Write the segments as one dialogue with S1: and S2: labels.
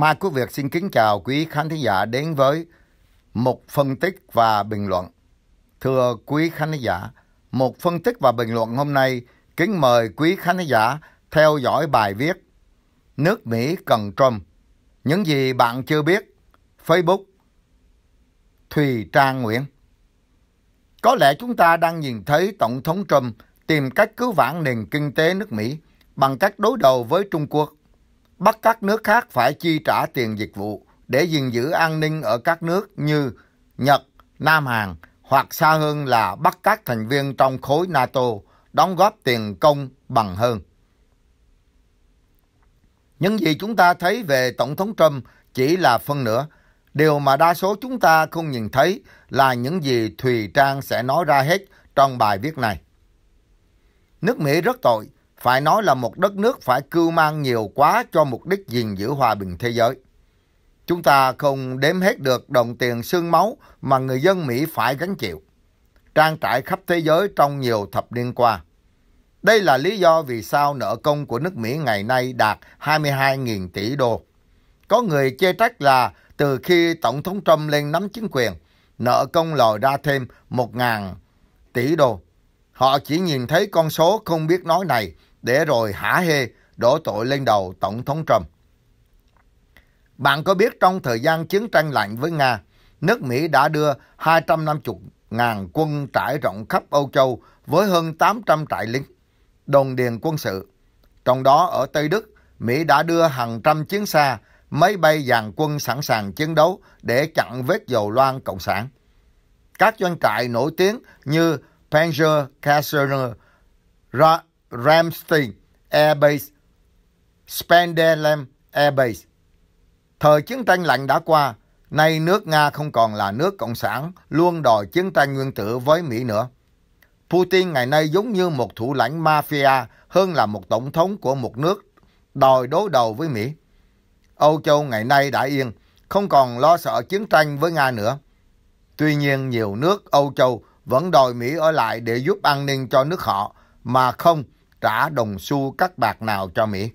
S1: Mai Quốc Việt xin kính chào quý khán thính giả đến với một phân tích và bình luận. Thưa quý khán thính giả, một phân tích và bình luận hôm nay kính mời quý khán thính giả theo dõi bài viết Nước Mỹ cần Trump. Những gì bạn chưa biết, Facebook Thùy Trang Nguyễn. Có lẽ chúng ta đang nhìn thấy Tổng thống Trump tìm cách cứu vãn nền kinh tế nước Mỹ bằng cách đối đầu với Trung Quốc bắt các nước khác phải chi trả tiền dịch vụ để gìn giữ an ninh ở các nước như Nhật, Nam Hàn hoặc xa hơn là bắt các thành viên trong khối NATO đóng góp tiền công bằng hơn. Những gì chúng ta thấy về Tổng thống Trump chỉ là phân nửa. Điều mà đa số chúng ta không nhìn thấy là những gì Thùy Trang sẽ nói ra hết trong bài viết này. Nước Mỹ rất tội phải nói là một đất nước phải cưu mang nhiều quá cho mục đích gìn giữ hòa bình thế giới. Chúng ta không đếm hết được đồng tiền xương máu mà người dân Mỹ phải gánh chịu, trang trải khắp thế giới trong nhiều thập niên qua. Đây là lý do vì sao nợ công của nước Mỹ ngày nay đạt 22.000 tỷ đô. Có người chê trách là từ khi Tổng thống Trump lên nắm chính quyền, nợ công lòi ra thêm 1.000 tỷ đô. Họ chỉ nhìn thấy con số không biết nói này để rồi hả hê đổ tội lên đầu Tổng thống Trump. Bạn có biết trong thời gian chiến tranh lạnh với Nga, nước Mỹ đã đưa 250.000 quân trải rộng khắp Âu Châu với hơn 800 trại lính, đồn điền quân sự. Trong đó ở Tây Đức, Mỹ đã đưa hàng trăm chiến xa, máy bay dàn quân sẵn sàng chiến đấu để chặn vết dầu loan Cộng sản. Các doanh trại nổi tiếng như Panzer Kaserne, Ra Ramstein Air Base, Airbase, Air Base. Thời chiến tranh lạnh đã qua, nay nước Nga không còn là nước cộng sản, luôn đòi chiến tranh nguyên tử với Mỹ nữa. Putin ngày nay giống như một thủ lãnh mafia hơn là một tổng thống của một nước đòi đối đầu với Mỹ. Âu Châu ngày nay đã yên, không còn lo sợ chiến tranh với Nga nữa. Tuy nhiên nhiều nước Âu Châu vẫn đòi Mỹ ở lại để giúp an ninh cho nước họ, mà không trả đồng xu các bạc nào cho Mỹ.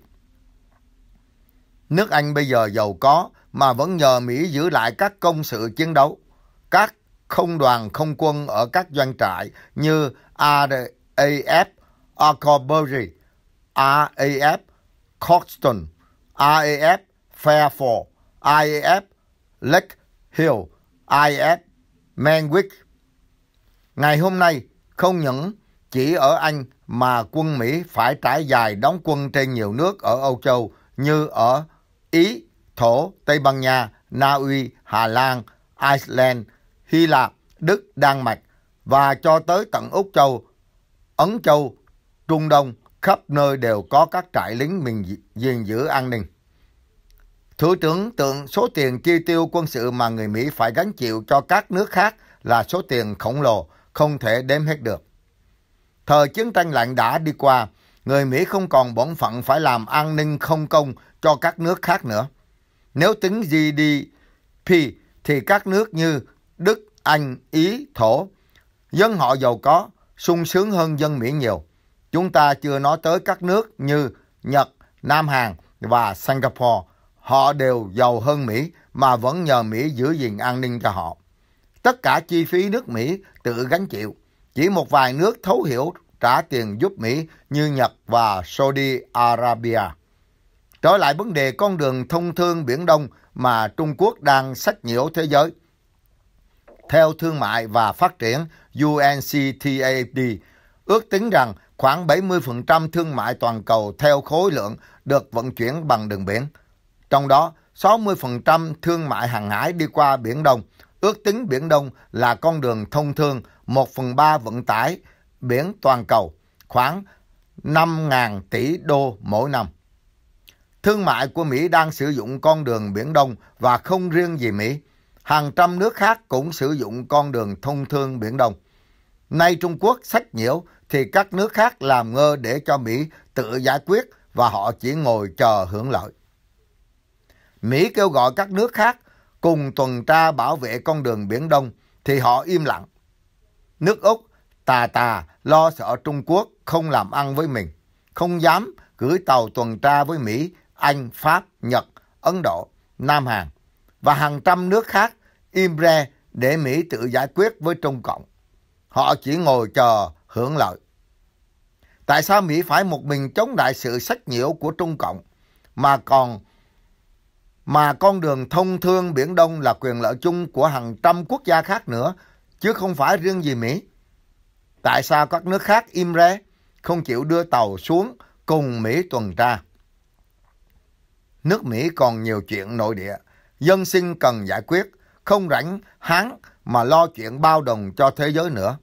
S1: Nước Anh bây giờ giàu có mà vẫn nhờ Mỹ giữ lại các công sự chiến đấu, các không đoàn không quân ở các doanh trại như RAF, Arcorbury, RAF, Coxton, RAF, Fairford, RAF, Lake Hill, RAF, Manwick. Ngày hôm nay, không những chỉ ở Anh mà quân Mỹ phải trải dài đóng quân trên nhiều nước ở Âu Châu như ở Ý, Thổ, Tây Ban Nha, Na Uy, Hà Lan, Iceland, Hy Lạp, Đức, Đan Mạch và cho tới tận Úc Châu, Ấn Châu, Trung Đông, khắp nơi đều có các trại lính mình gìn giữ an ninh. Thứ trưởng tượng số tiền chi tiêu quân sự mà người Mỹ phải gánh chịu cho các nước khác là số tiền khổng lồ, không thể đếm hết được. Thời chiến tranh lạnh đã đi qua, người Mỹ không còn bổn phận phải làm an ninh không công cho các nước khác nữa. Nếu tính GDP thì các nước như Đức, Anh, Ý, Thổ, dân họ giàu có, sung sướng hơn dân Mỹ nhiều. Chúng ta chưa nói tới các nước như Nhật, Nam Hàn và Singapore. Họ đều giàu hơn Mỹ mà vẫn nhờ Mỹ giữ gìn an ninh cho họ. Tất cả chi phí nước Mỹ tự gánh chịu. Chỉ một vài nước thấu hiểu trả tiền giúp Mỹ như Nhật và Saudi Arabia. Trở lại vấn đề con đường thông thương Biển Đông mà Trung Quốc đang sách nhiễu thế giới. Theo Thương mại và Phát triển UNCTAD, ước tính rằng khoảng 70% thương mại toàn cầu theo khối lượng được vận chuyển bằng đường biển. Trong đó, 60% thương mại hàng hải đi qua Biển Đông, ước tính Biển Đông là con đường thông thương 1 phần 3 vận tải biển toàn cầu, khoảng 5.000 tỷ đô mỗi năm. Thương mại của Mỹ đang sử dụng con đường Biển Đông và không riêng gì Mỹ. Hàng trăm nước khác cũng sử dụng con đường thông thương Biển Đông. Nay Trung Quốc sách nhiễu thì các nước khác làm ngơ để cho Mỹ tự giải quyết và họ chỉ ngồi chờ hưởng lợi. Mỹ kêu gọi các nước khác cùng tuần tra bảo vệ con đường Biển Đông thì họ im lặng. Nước Úc tà tà lo sợ Trung Quốc không làm ăn với mình, không dám gửi tàu tuần tra với Mỹ, Anh, Pháp, Nhật, Ấn Độ, Nam Hàn và hàng trăm nước khác im re để Mỹ tự giải quyết với Trung Cộng. Họ chỉ ngồi chờ hưởng lợi. Tại sao Mỹ phải một mình chống lại sự sách nhiễu của Trung Cộng mà còn mà con đường thông thương Biển Đông là quyền lợi chung của hàng trăm quốc gia khác nữa, chứ không phải riêng gì Mỹ. Tại sao các nước khác im re, không chịu đưa tàu xuống cùng Mỹ tuần tra? Nước Mỹ còn nhiều chuyện nội địa, dân sinh cần giải quyết, không rảnh hán mà lo chuyện bao đồng cho thế giới nữa.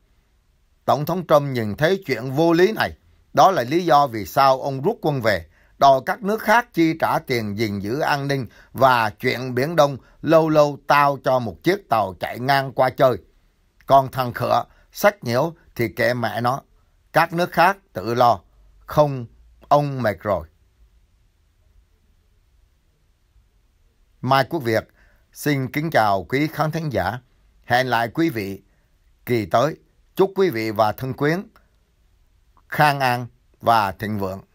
S1: Tổng thống Trump nhìn thấy chuyện vô lý này, đó là lý do vì sao ông rút quân về, đòi các nước khác chi trả tiền gìn giữ an ninh và chuyện Biển Đông lâu lâu tao cho một chiếc tàu chạy ngang qua chơi. Còn thằng khựa, sách nhiễu thì kệ mẹ nó. Các nước khác tự lo. Không, ông mệt rồi. Mai Quốc Việt xin kính chào quý khán thính giả. Hẹn lại quý vị kỳ tới. Chúc quý vị và thân quyến khang an và thịnh vượng.